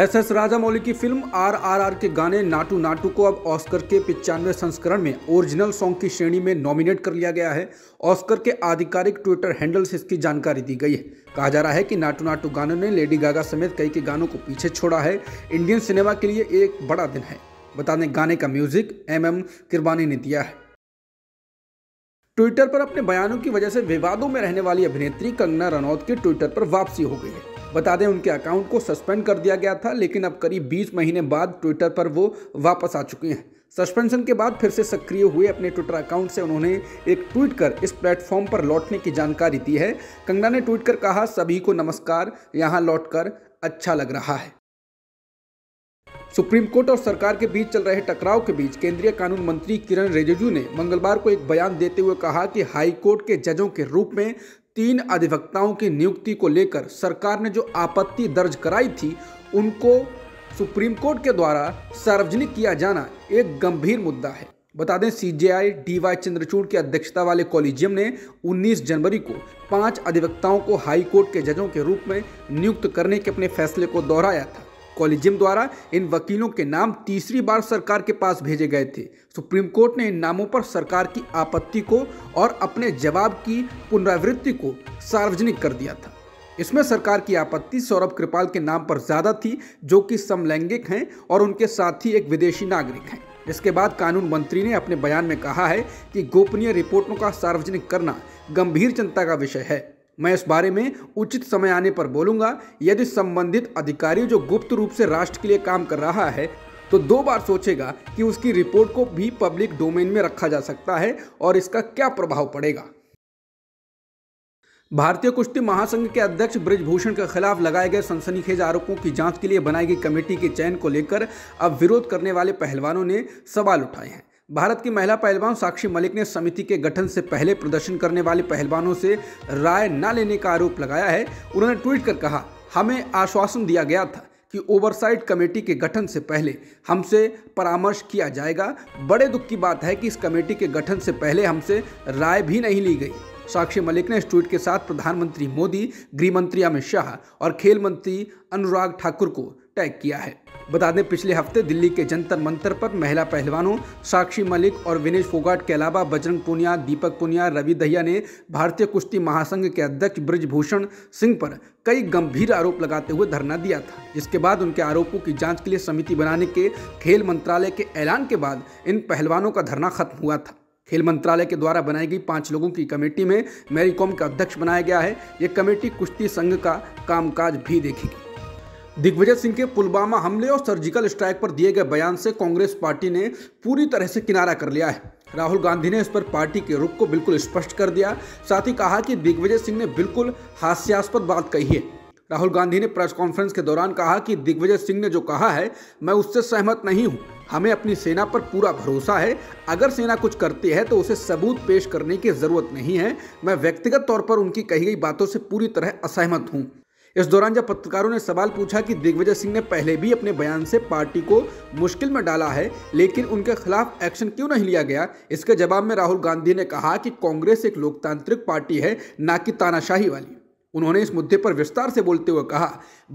S S Rajamouli की film are are are के गाने नाटू नाटू को अब ऑस्कर के पिचानवे संस्करण में ओरिजिनल सॉन्ग की श्रेणी में नॉमिनेट कर लिया गया है ऑस्कर के आधिकारिक ट्विटर हैंडल से इसकी जानकारी दी गई है कहा जा रहा है कि नाटू नाटू गानों ने लेडी गागा समेत कई के गानों को पीछे छोड़ा है इंडियन सिनेमा के लिए एक बड़ा दिन है बता दें गाने का म्यूजिक एम एम किरबानी ने दिया है ट्विटर पर अपने बयानों की वजह से विवादों में रहने वाली अभिनेत्री कंगना रनौत की ट्विटर पर वापसी हो गई है बता दें उनके अकाउंट को सस्पेंड कर दिया गया था लेकिन अब करीब बीस महीने बाद ट्विटर पर वो वापस आ चुके हैं सस्पेंशन के बाद फिर से सक्रिय हुए अपने ट्विटर अकाउंट से उन्होंने एक ट्वीट कर इस प्लेटफॉर्म पर लौटने की जानकारी दी है कंगना ने ट्वीट कर कहा सभी को नमस्कार यहाँ लौटकर अच्छा लग रहा है सुप्रीम कोर्ट और सरकार के बीच चल रहे टकराव के बीच केंद्रीय कानून मंत्री किरण रिजिजू ने मंगलवार को एक बयान देते हुए कहा कि हाई कोर्ट के जजों के रूप में तीन अधिवक्ताओं की नियुक्ति को लेकर सरकार ने जो आपत्ति दर्ज कराई थी उनको सुप्रीम कोर्ट के द्वारा सार्वजनिक किया जाना एक गंभीर मुद्दा है बता दें C I D Y Chandrachud की अध्यक्षता वाले कॉलेजियम ने 19 जनवरी को पांच अधिवक्ताओं को हाई कोर्ट के जजों के रूप में नियुक्त करने के अपने फैसले को दोहराया था कॉलेजियम द्वारा इन वकीलों के नाम तीसरी बार सरकार के पास भेजे गए थे सुप्रीम कोर्ट ने इन नामों पर सरकार की आपत्ति को और अपने जवाब की पुनरावृत्ति को सार्वजनिक कर दिया था इसमें सरकार की आपत्ति सौरभ कृपाल के नाम पर ज़्यादा थी जो कि समलैंगिक हैं और उनके साथ ही एक विदेशी नागरिक हैं इसके बाद कानून मंत्री ने अपने बयान में कहा है कि गोपनीय रिपोर्टों का सार्वजनिक करना गंभीर चिंता का विषय है मैं इस बारे में उचित समय आने पर बोलूंगा यदि संबंधित अधिकारी जो गुप्त रूप से राष्ट्र के लिए काम कर रहा है तो दो बार सोचेगा कि उसकी रिपोर्ट को भी पब्लिक डोमेन में रखा जा सकता है और इसका क्या प्रभाव पड़ेगा भारतीय कुश्ती महासंघ के अध्यक्ष ब्रजभूषण के खिलाफ लगाए गए सनसनीखेज आरोपों की जांच के लिए बनाई गई कमेटी के चयन को लेकर अब विरोध करने वाले पहलवानों ने सवाल उठाए हैं भारत की महिला पहलवान साक्षी मलिक ने समिति के गठन से पहले प्रदर्शन करने वाले पहलवानों से राय न लेने का आरोप लगाया है उन्होंने ट्वीट कर कहा हमें आश्वासन दिया गया था कि ओवरसाइट कमेटी के गठन से पहले हमसे परामर्श किया जाएगा बड़े दुख की बात है कि इस कमेटी के गठन से पहले हमसे राय भी नहीं ली गई साक्षी मलिक ने इस ट्वीट के साथ प्रधानमंत्री मोदी गृह मंत्री अमित शाह और खेल मंत्री अनुराग ठाकुर को टैग किया है बता दें पिछले हफ्ते दिल्ली के जंतर मंतर पर महिला पहलवानों साक्षी मलिक और विनेश फोगाट के अलावा बजरंग पुनिया दीपक पुनिया रवि दहिया ने भारतीय कुश्ती महासंघ के अध्यक्ष ब्रजभूषण सिंह पर कई गंभीर आरोप लगाते हुए धरना दिया था जिसके बाद उनके आरोपों की जांच के लिए समिति बनाने के खेल मंत्रालय के ऐलान के बाद इन पहलवानों का धरना खत्म हुआ था खेल मंत्रालय के द्वारा बनाई गई पाँच लोगों की कमेटी में मैरीकॉम का अध्यक्ष बनाया गया है ये कमेटी कुश्ती संघ का कामकाज भी देखेगी दिग्विजय सिंह के पुलवामा हमले और सर्जिकल स्ट्राइक पर दिए गए बयान से कांग्रेस पार्टी ने पूरी तरह से किनारा कर लिया है राहुल गांधी ने इस पर पार्टी के रुख को बिल्कुल स्पष्ट कर दिया साथ ही कहा कि दिग्विजय सिंह ने बिल्कुल हास्यास्पद बात कही है राहुल गांधी ने प्रेस कॉन्फ्रेंस के दौरान कहा कि दिग्विजय सिंह ने जो कहा है मैं उससे सहमत नहीं हूँ हमें अपनी सेना पर पूरा भरोसा है अगर सेना कुछ करती है तो उसे सबूत पेश करने की ज़रूरत नहीं है मैं व्यक्तिगत तौर पर उनकी कही गई बातों से पूरी तरह असहमत हूँ इस दौरान जब पत्रकारों ने सवाल पूछा कि दिग्विजय सिंह ने पहले भी अपने बयान से पार्टी को मुश्किल में डाला है लेकिन उनके खिलाफ एक्शन क्यों नहीं लिया गया इसके जवाब में राहुल गांधी ने कहा कि कांग्रेस एक लोकतांत्रिक पार्टी है न कि तानाशाही वाली उन्होंने इस मुद्दे पर विस्तार से बोलते हुए कहा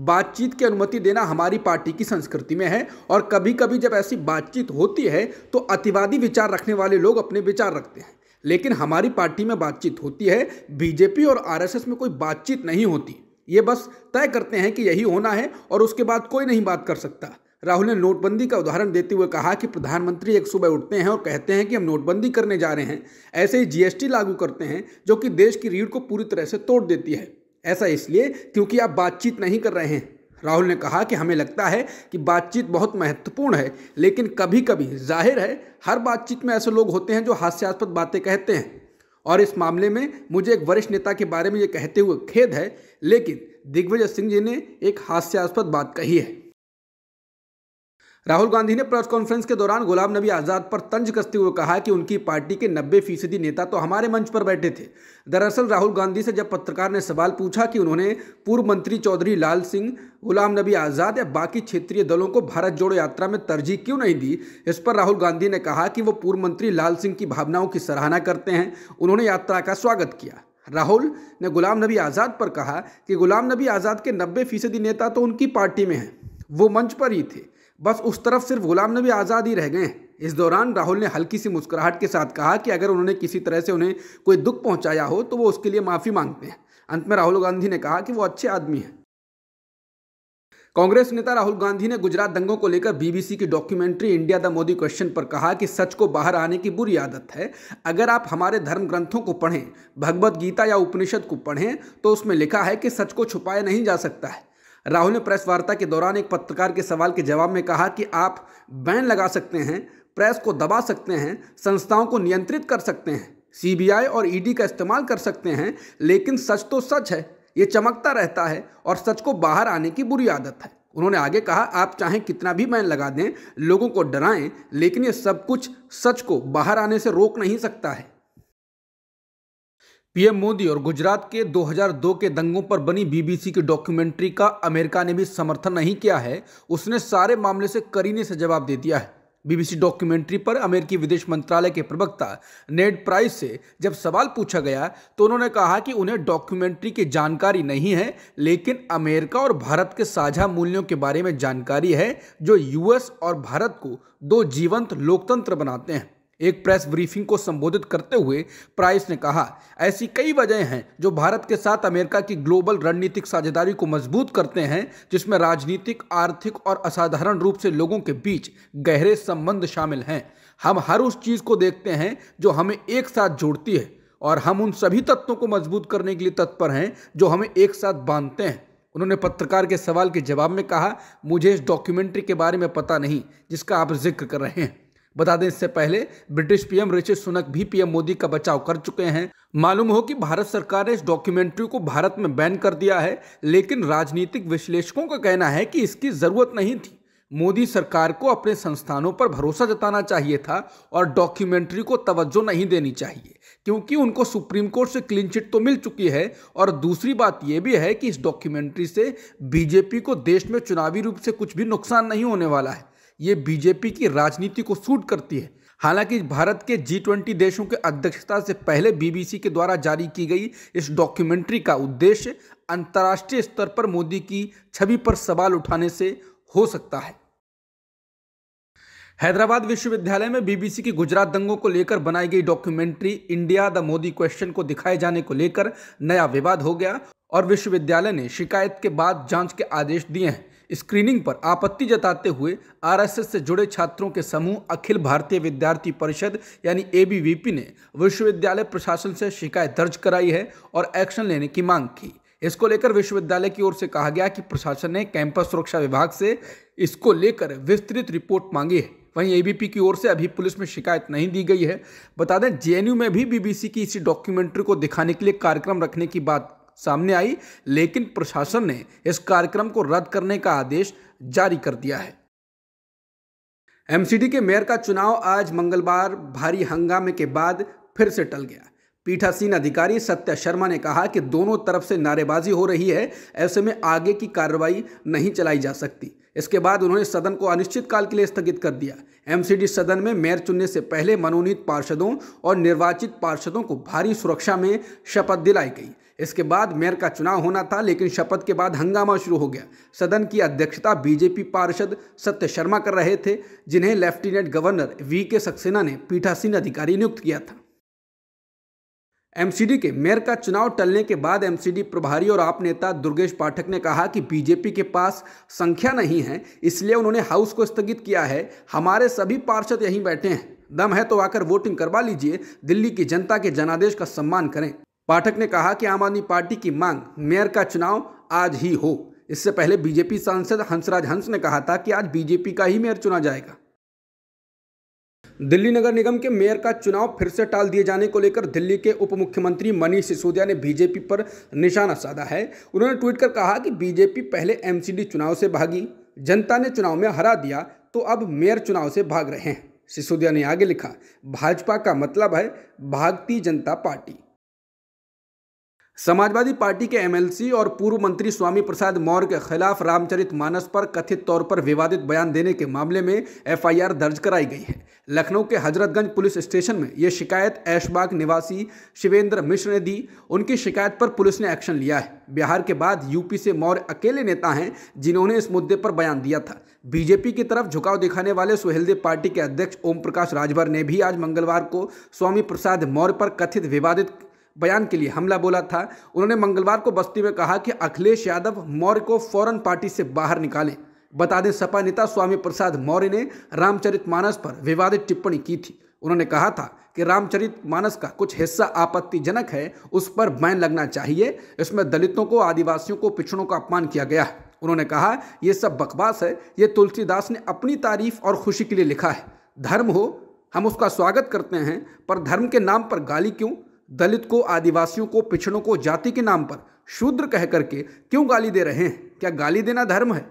बातचीत की अनुमति देना हमारी पार्टी की संस्कृति में है और कभी कभी जब ऐसी बातचीत होती है तो अतिवादी विचार रखने वाले लोग अपने विचार रखते हैं लेकिन हमारी पार्टी में बातचीत होती है बीजेपी और आरएसएस में कोई बातचीत नहीं होती ये बस तय करते हैं कि यही होना है और उसके बाद कोई नहीं बात कर सकता राहुल ने नोटबंदी का उदाहरण देते हुए कहा कि प्रधानमंत्री एक सुबह उठते हैं और कहते हैं कि हम नोटबंदी करने जा रहे हैं ऐसे ही जीएसटी लागू करते हैं जो कि देश की रीढ़ को पूरी तरह से तोड़ देती है ऐसा इसलिए क्योंकि आप बातचीत नहीं कर रहे हैं राहुल ने कहा कि हमें लगता है कि बातचीत बहुत महत्वपूर्ण है लेकिन कभी कभी जाहिर है हर बातचीत में ऐसे लोग होते हैं जो हास्यास्पद बातें कहते हैं और इस मामले में मुझे एक वरिष्ठ नेता के बारे में ये कहते हुए खेद है लेकिन दिग्विजय सिंह जी ने एक हास्यास्पद बात कही है राहुल गांधी ने प्रेस कॉन्फ्रेंस के दौरान गुलाम नबी आज़ाद पर तंज कसते हुए कहा कि उनकी पार्टी के 90 फीसदी नेता तो हमारे मंच पर बैठे थे दरअसल राहुल गांधी से जब पत्रकार ने सवाल पूछा कि उन्होंने पूर्व मंत्री चौधरी लाल सिंह गुलाम नबी आज़ाद या बाकी क्षेत्रीय दलों को भारत जोड़ो यात्रा में तरजीह क्यों नहीं दी इस पर राहुल गांधी ने कहा कि वो पूर्व मंत्री लाल सिंह की भावनाओं की सराहना करते हैं उन्होंने यात्रा का स्वागत किया राहुल ने गुलाम नबी आज़ाद पर कहा कि गुलाम नबी आज़ाद के नब्बे फीसदी नेता तो उनकी पार्टी में हैं वो मंच पर ही थे बस उस तरफ सिर्फ गुलाम नबी आज़ाद ही रह गए इस दौरान राहुल ने हल्की सी मुस्कुराहट के साथ कहा कि अगर उन्होंने किसी तरह से उन्हें कोई दुख पहुंचाया हो तो वो उसके लिए माफ़ी मांगते हैं अंत में राहुल गांधी ने कहा कि वो अच्छे आदमी हैं कांग्रेस नेता राहुल गांधी ने गुजरात दंगों को लेकर बीबीसी की documentary India the Modi question पर कहा कि सच को बाहर आने की बुरी आदत है अगर आप हमारे धर्म ग्रंथों को पढ़ें भगवद गीता या उपनिषद को पढ़ें तो उसमें लिखा है कि सच को छुपाया नहीं जा सकता है राहुल ने प्रेस वार्ता के दौरान एक पत्रकार के सवाल के जवाब में कहा कि आप बैन लगा सकते हैं प्रेस को दबा सकते हैं संस्थाओं को नियंत्रित कर सकते हैं सीबीआई और ईडी का इस्तेमाल कर सकते हैं लेकिन सच तो सच है ये चमकता रहता है और सच को बाहर आने की बुरी आदत है उन्होंने आगे कहा आप चाहें कितना भी बैन लगा दें लोगों को डराएं लेकिन ये सब कुछ सच को बाहर आने से रोक नहीं सकता है पीएम मोदी और गुजरात के 2002 के दंगों पर बनी बीबीसी की डॉक्यूमेंट्री का अमेरिका ने भी समर्थन नहीं किया है उसने सारे मामले से करीने से जवाब दे दिया है बीबीसी डॉक्यूमेंट्री पर अमेरिकी विदेश मंत्रालय के प्रवक्ता नेड प्राइस से जब सवाल पूछा गया तो उन्होंने कहा कि उन्हें डॉक्यूमेंट्री की जानकारी नहीं है लेकिन अमेरिका और भारत के साझा मूल्यों के बारे में जानकारी है जो यूएस और भारत को दो जीवंत लोकतंत्र बनाते हैं एक प्रेस ब्रीफिंग को संबोधित करते हुए प्राइस ने कहा ऐसी कई वजह हैं जो भारत के साथ अमेरिका की ग्लोबल रणनीतिक साझेदारी को मजबूत करते हैं जिसमें राजनीतिक आर्थिक और असाधारण रूप से लोगों के बीच गहरे संबंध शामिल हैं हम हर उस चीज़ को देखते हैं जो हमें एक साथ जोड़ती है और हम उन सभी तत्वों को मजबूत करने के लिए तत्पर हैं जो हमें एक साथ बांधते हैं उन्होंने पत्रकार के सवाल के जवाब में कहा मुझे इस डॉक्यूमेंट्री के बारे में पता नहीं जिसका आप जिक्र कर रहे हैं बता दें इससे पहले ब्रिटिश पीएम ऋषि सुनक भी पीएम मोदी का बचाव कर चुके हैं मालूम हो कि भारत सरकार ने इस डॉक्यूमेंट्री को भारत में बैन कर दिया है लेकिन राजनीतिक विश्लेषकों का कहना है कि इसकी जरूरत नहीं थी मोदी सरकार को अपने संस्थानों पर भरोसा जताना चाहिए था और डॉक्यूमेंट्री को तवज्जो नहीं देनी चाहिए क्योंकि उनको सुप्रीम कोर्ट से क्लीन चिट तो मिल चुकी है और दूसरी बात यह भी है कि इस डॉक्यूमेंट्री से बीजेपी को देश में चुनावी रूप से कुछ भी नुकसान नहीं होने वाला है ये बीजेपी की राजनीति को सूट करती है हालांकि भारत के जी ट्वेंटी देशों के अध्यक्षता से पहले बीबीसी के द्वारा जारी की गई इस डॉक्यूमेंट्री का उद्देश्य अंतर्राष्ट्रीय स्तर पर मोदी की छवि पर सवाल उठाने से हो सकता है हैदराबाद विश्वविद्यालय में बीबीसी की गुजरात दंगों को लेकर बनाई गई documentary India the Modi question को दिखाए जाने को लेकर नया विवाद हो गया और विश्वविद्यालय ने शिकायत के बाद जांच के आदेश दिए हैं स्क्रीनिंग पर आपत्ति जताते हुए आरएसएस से जुड़े छात्रों के समूह अखिल भारतीय विद्यार्थी परिषद यानी एबीवीपी ने विश्वविद्यालय प्रशासन से शिकायत दर्ज कराई है और एक्शन लेने की मांग की इसको लेकर विश्वविद्यालय की ओर से कहा गया कि प्रशासन ने कैंपस सुरक्षा विभाग से इसको लेकर विस्तृत रिपोर्ट मांगी है वहीं एबीपी की ओर से अभी पुलिस में शिकायत नहीं दी गई है बता दें जेएनयू में भी बीबीसी की इसी डॉक्यूमेंट्री को दिखाने के लिए कार्यक्रम रखने की बात सामने आई लेकिन प्रशासन ने इस कार्यक्रम को रद्द करने का आदेश जारी कर दिया है एमसीडी के मेयर का चुनाव आज मंगलवार भारी हंगामे के बाद फिर से टल गया पीठासीन अधिकारी सत्य शर्मा ने कहा कि दोनों तरफ से नारेबाजी हो रही है ऐसे में आगे की कार्रवाई नहीं चलाई जा सकती इसके बाद उन्होंने सदन को अनिश्चित काल के लिए स्थगित कर दिया एमसीडी सदन में मेयर चुनने से पहले मनोनीत पार्षदों और निर्वाचित पार्षदों को भारी सुरक्षा में शपथ दिलाई गई इसके बाद मेयर का चुनाव होना था लेकिन शपथ के बाद हंगामा शुरू हो गया सदन की अध्यक्षता बीजेपी पार्षद सत्य शर्मा कर रहे थे जिन्हें लेफ्टिनेंट गवर्नर वी के सक्सेना ने पीठासीन अधिकारी नियुक्त किया था एमसीडी के मेयर का चुनाव टलने के बाद एमसीडी प्रभारी और आप नेता दुर्गेश पाठक ने कहा कि बीजेपी के पास संख्या नहीं है इसलिए उन्होंने हाउस को स्थगित किया है हमारे सभी पार्षद यहीं बैठे हैं दम है तो आकर वोटिंग करवा लीजिए दिल्ली की जनता के जनादेश का सम्मान करें पाठक ने कहा कि आम आदमी पार्टी की मांग मेयर का चुनाव आज ही हो इससे पहले बीजेपी सांसद हंसराज हंस ने कहा था कि आज बीजेपी का ही मेयर चुना जाएगा दिल्ली नगर निगम के मेयर का चुनाव फिर से टाल दिए जाने को लेकर दिल्ली के उप मुख्यमंत्री मनीष सिसोदिया ने बीजेपी पर निशाना साधा है उन्होंने ट्वीट कर कहा कि बीजेपी पहले एमसीडी चुनाव से भागी जनता ने चुनाव में हरा दिया तो अब मेयर चुनाव से भाग रहे हैं सिसोदिया ने आगे लिखा भाजपा का मतलब है भागती जनता पार्टी समाजवादी पार्टी के एमएलसी और पूर्व मंत्री स्वामी प्रसाद मौर्य के खिलाफ रामचरित मानस पर कथित तौर पर विवादित बयान देने के मामले में एफआईआर दर्ज कराई गई है लखनऊ के हजरतगंज पुलिस स्टेशन में ये शिकायत ऐशबाग निवासी शिवेंद्र मिश्र ने दी उनकी शिकायत पर पुलिस ने एक्शन लिया है बिहार के बाद यूपी से मौर्य अकेले नेता हैं जिन्होंने इस मुद्दे पर बयान दिया था बीजेपी की तरफ झुकाव दिखाने वाले सुहेलदेव पार्टी के अध्यक्ष ओम प्रकाश राजभर ने भी आज मंगलवार को स्वामी प्रसाद मौर्य पर कथित विवादित बयान के लिए हमला बोला था उन्होंने मंगलवार को बस्ती में कहा कि अखिलेश यादव मौर्य को फौरन पार्टी से बाहर निकालें बता दें सपा नेता स्वामी प्रसाद मौर्य ने रामचरितमानस पर विवादित टिप्पणी की थी उन्होंने कहा था कि रामचरित मानस का कुछ हिस्सा आपत्तिजनक है उस पर बैन लगना चाहिए इसमें दलितों को आदिवासियों को पिछड़ों का अपमान किया गया है उन्होंने कहा यह सब बकवास है ये तुलसीदास ने अपनी तारीफ और खुशी के लिए लिखा है धर्म हो हम उसका स्वागत करते हैं पर धर्म के नाम पर गाली क्यों दलित को आदिवासियों को पिछड़ों को जाति के नाम पर शूद्र कह करके क्यों गाली दे रहे हैं क्या गाली देना धर्म है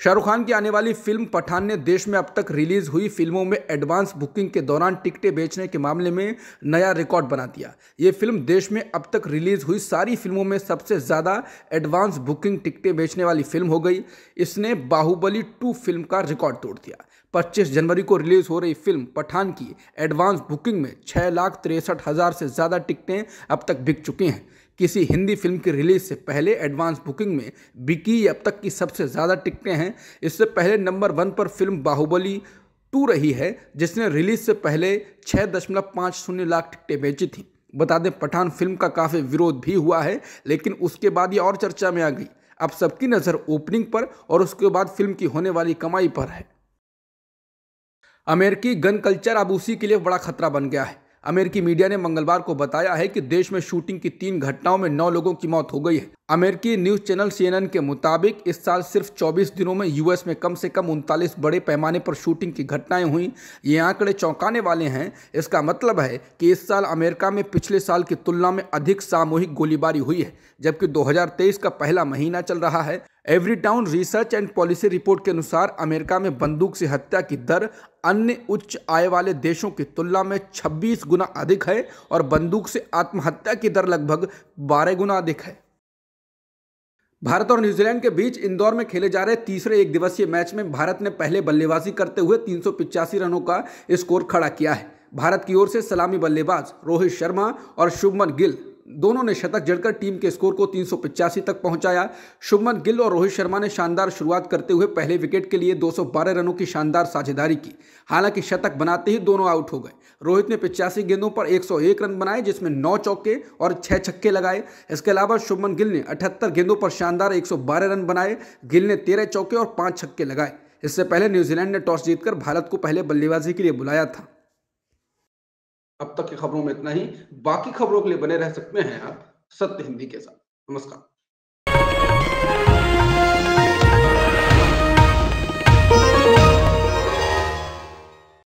शाहरुख खान की आने वाली फिल्म पठान ने देश में अब तक रिलीज हुई फिल्मों में एडवांस बुकिंग के दौरान टिकटें बेचने के मामले में नया रिकॉर्ड बना दिया ये फिल्म देश में अब तक रिलीज हुई सारी फिल्मों में सबसे ज़्यादा एडवांस बुकिंग टिकटें बेचने वाली फिल्म हो गई इसने बाहुबली टू फिल्म का रिकॉर्ड तोड़ दिया पच्चीस जनवरी को रिलीज हो रही फिल्म पठान की एडवांस बुकिंग में छः लाख तिरसठ हज़ार से ज़्यादा टिकटें अब तक बिक चुकी हैं किसी हिंदी फिल्म की रिलीज से पहले एडवांस बुकिंग में बिकी अब तक की सबसे ज़्यादा टिकटें हैं इससे पहले नंबर वन पर फिल्म बाहुबली टू रही है जिसने रिलीज से पहले छः दशमलव पाँच शून्य लाख टिकटें बेची थी बता दें पठान फिल्म का काफ़ी विरोध भी हुआ है लेकिन उसके बाद ये और चर्चा में आ गई अब सबकी नज़र ओपनिंग पर और उसके बाद फिल्म की होने वाली कमाई पर है अमेरिकी गन कल्चर अब उसी के लिए बड़ा खतरा बन गया है अमेरिकी मीडिया ने मंगलवार को बताया है कि देश में शूटिंग की तीन घटनाओं में नौ लोगों की मौत हो गई है अमेरिकी न्यूज़ चैनल सीएनएन के मुताबिक इस साल सिर्फ 24 दिनों में यूएस में कम से कम उनतालीस बड़े पैमाने पर शूटिंग की घटनाएं हुई ये आंकड़े चौंकाने वाले हैं इसका मतलब है कि इस साल अमेरिका में पिछले साल की तुलना में अधिक सामूहिक गोलीबारी हुई है जबकि 2023 का पहला महीना चल रहा है every town research and policy report के अनुसार अमेरिका में बंदूक से हत्या की दर अन्य उच्च आय वाले देशों की तुलना में 26 गुना अधिक है और बंदूक से आत्महत्या की दर लगभग 12 गुना अधिक है भारत और न्यूजीलैंड के बीच इंदौर में खेले जा रहे तीसरे एक दिवसीय मैच में भारत ने पहले बल्लेबाजी करते हुए तीन रनों का स्कोर खड़ा किया है भारत की ओर से सलामी बल्लेबाज रोहित शर्मा और शुभमन गिल दोनों ने शतक जड़कर टीम के स्कोर को तीन तक पहुंचाया शुभमन गिल और रोहित शर्मा ने शानदार शुरुआत करते हुए पहले विकेट के लिए 212 रनों की शानदार साझेदारी की हालांकि शतक बनाते ही दोनों आउट हो गए रोहित ने पिचासी गेंदों पर 101 रन बनाए जिसमें नौ चौके और छह छक्के लगाए इसके अलावा शुभमन गिल ने अठहत्तर गेंदों पर शानदार 112 रन बनाए गिल ने तेरह चौके और पांच छक्के लगाए इससे पहले न्यूजीलैंड ने टॉस जीतकर भारत को पहले बल्लेबाजी के लिए बुलाया था अब तक की खबरों में इतना ही बाकी खबरों के लिए बने रह सकते हैं आप सत्य हिंदी के साथ नमस्कार